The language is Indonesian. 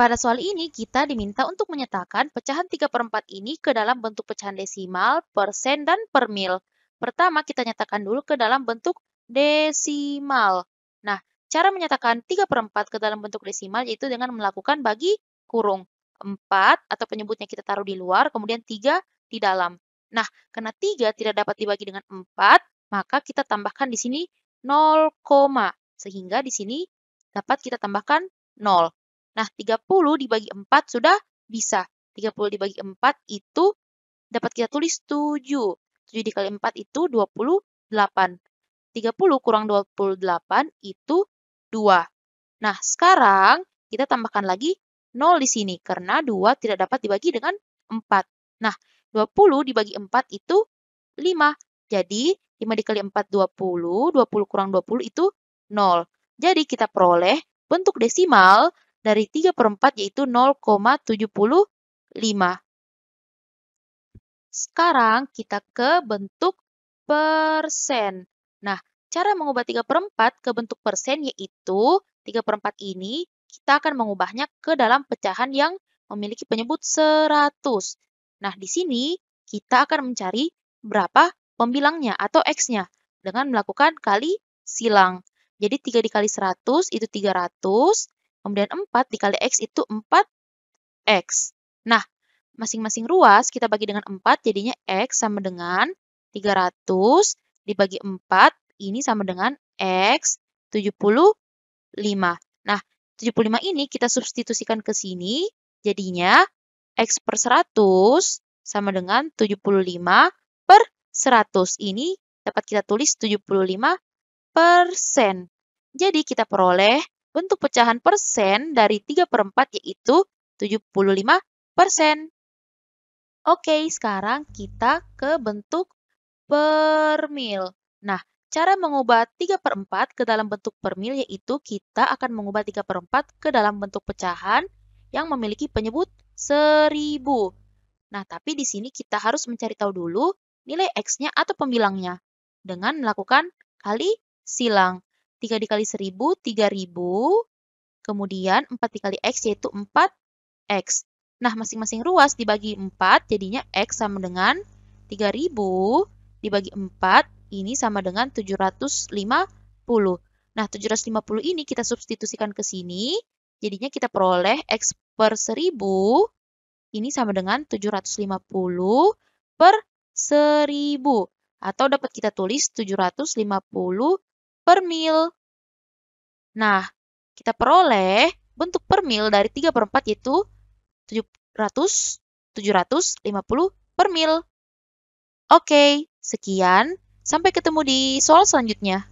Pada soal ini, kita diminta untuk menyatakan pecahan 3 per 4 ini ke dalam bentuk pecahan desimal, persen, dan per mil. Pertama, kita nyatakan dulu ke dalam bentuk desimal. Nah, cara menyatakan 3 per 4 ke dalam bentuk desimal yaitu dengan melakukan bagi kurung. 4 atau penyebutnya kita taruh di luar, kemudian 3 di dalam. Nah, karena 3 tidak dapat dibagi dengan 4, maka kita tambahkan di sini 0, sehingga di sini dapat kita tambahkan 0. Nah, 30 dibagi 4 sudah bisa. 30 dibagi 4 itu dapat kita tulis 7. 7 dikali 4 itu 28. 30 kurang 28 itu 2. Nah, sekarang kita tambahkan lagi 0 di sini karena 2 tidak dapat dibagi dengan 4. Nah, 20 dibagi 4 itu 5. Jadi, 5 dikali 4 20, 20 kurang 20 itu 0. Jadi, kita peroleh bentuk desimal dari 3 per 4 yaitu 0,75. Sekarang kita ke bentuk persen. Nah, cara mengubah 3 per 4 ke bentuk persen yaitu 3 per 4 ini kita akan mengubahnya ke dalam pecahan yang memiliki penyebut 100. Nah, di sini kita akan mencari berapa pembilangnya atau X-nya dengan melakukan kali silang. Jadi 3 dikali 100 itu 300, Kemudian 4 dikali X itu 4X. Nah, masing-masing ruas kita bagi dengan 4, jadinya X sama dengan 300 dibagi 4, ini sama dengan X 75. Nah, 75 ini kita substitusikan ke sini, jadinya X per 100 sama dengan 75 per 100. Ini dapat kita tulis 75 persen. Jadi kita peroleh 75% bentuk pecahan persen dari 3 per 4 yaitu 75 persen. Oke, sekarang kita ke bentuk per mil. Nah, cara mengubah 3 per 4 ke dalam bentuk per mil yaitu kita akan mengubah 3 per 4 ke dalam bentuk pecahan yang memiliki penyebut 1000. Nah, tapi di sini kita harus mencari tahu dulu nilai X-nya atau pembilangnya dengan melakukan kali silang. 3 dikali 1000, 3000. Kemudian 4 dikali X yaitu 4X. Nah, masing-masing ruas dibagi 4, jadinya X sama dengan 3000 dibagi 4, ini sama dengan 750. Nah, 750 ini kita substitusikan ke sini, jadinya kita peroleh X per 1000, ini sama dengan 750 per 1000. Atau dapat kita tulis 750 per mil. Nah, kita peroleh bentuk per mil dari 3 per 4 yaitu 700, 750 per mil. Oke, sekian. Sampai ketemu di soal selanjutnya.